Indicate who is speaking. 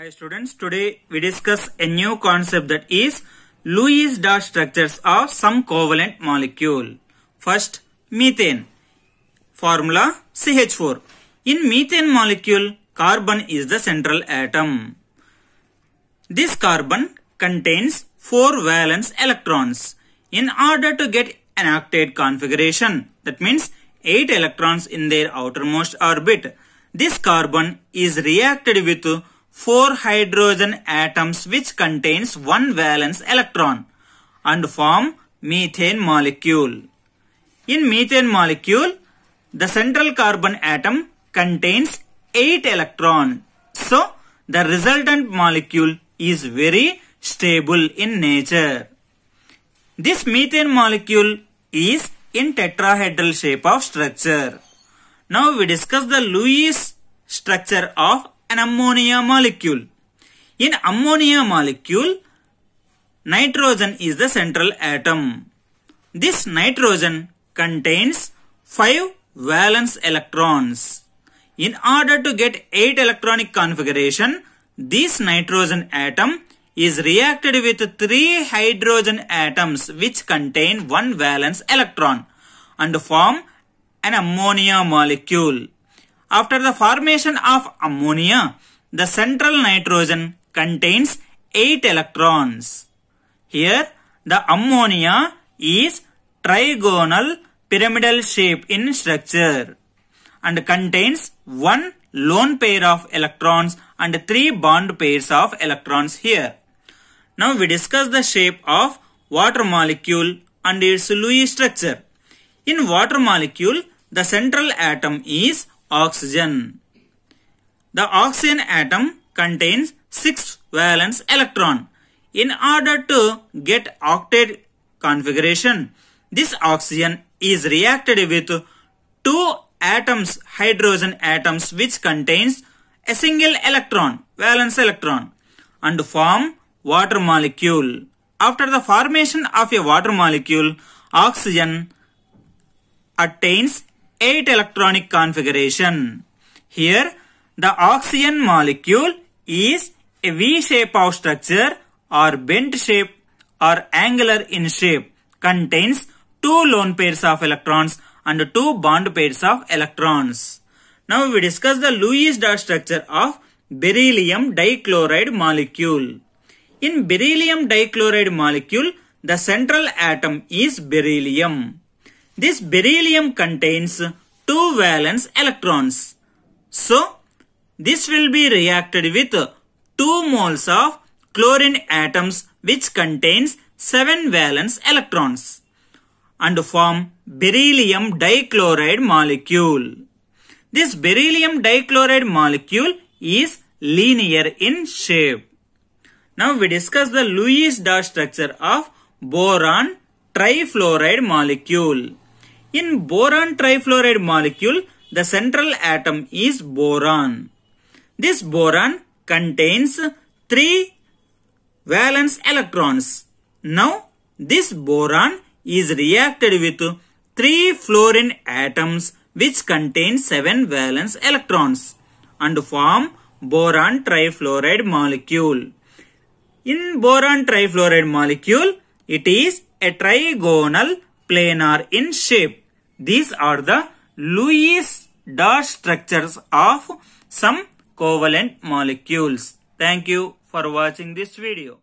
Speaker 1: Hi students, today we discuss a new concept that is Lewis dot structures of some covalent molecule. First, methane. Formula CH4. In methane molecule, carbon is the central atom. This carbon contains 4 valence electrons. In order to get an octet configuration, that means 8 electrons in their outermost orbit, this carbon is reacted with four hydrogen atoms which contains one valence electron and form methane molecule. In methane molecule, the central carbon atom contains 8 electron. So, the resultant molecule is very stable in nature. This methane molecule is in tetrahedral shape of structure. Now we discuss the Lewis structure of an ammonia molecule. In ammonia molecule, nitrogen is the central atom. This nitrogen contains 5 valence electrons. In order to get 8 electronic configuration, this nitrogen atom is reacted with 3 hydrogen atoms which contain 1 valence electron and form an ammonia molecule. After the formation of ammonia, the central nitrogen contains 8 electrons. Here, the ammonia is trigonal pyramidal shape in structure and contains one lone pair of electrons and three bond pairs of electrons here. Now we discuss the shape of water molecule and its Lewis structure. In water molecule, the central atom is oxygen. The oxygen atom contains 6 valence electron. In order to get octet configuration, this oxygen is reacted with two atoms, hydrogen atoms which contains a single electron, valence electron and form water molecule. After the formation of a water molecule, oxygen attains 8 electronic configuration. Here, the oxygen molecule is a V-shape of structure or bent shape or angular in shape, contains two lone pairs of electrons and two bond pairs of electrons. Now we discuss the Lewis dot structure of beryllium dichloride molecule. In beryllium dichloride molecule, the central atom is beryllium. This beryllium contains two valence electrons. So, this will be reacted with 2 moles of chlorine atoms which contains 7 valence electrons and form beryllium dichloride molecule. This beryllium dichloride molecule is linear in shape. Now we discuss the Lewis dot structure of boron trifluoride molecule. In boron trifluoride molecule, the central atom is boron. This boron contains 3 valence electrons. Now, this boron is reacted with 3 fluorine atoms which contain 7 valence electrons and form boron trifluoride molecule. In boron trifluoride molecule, it is a trigonal planar in shape. These are the Lewis dot structures of some covalent molecules. Thank you for watching this video.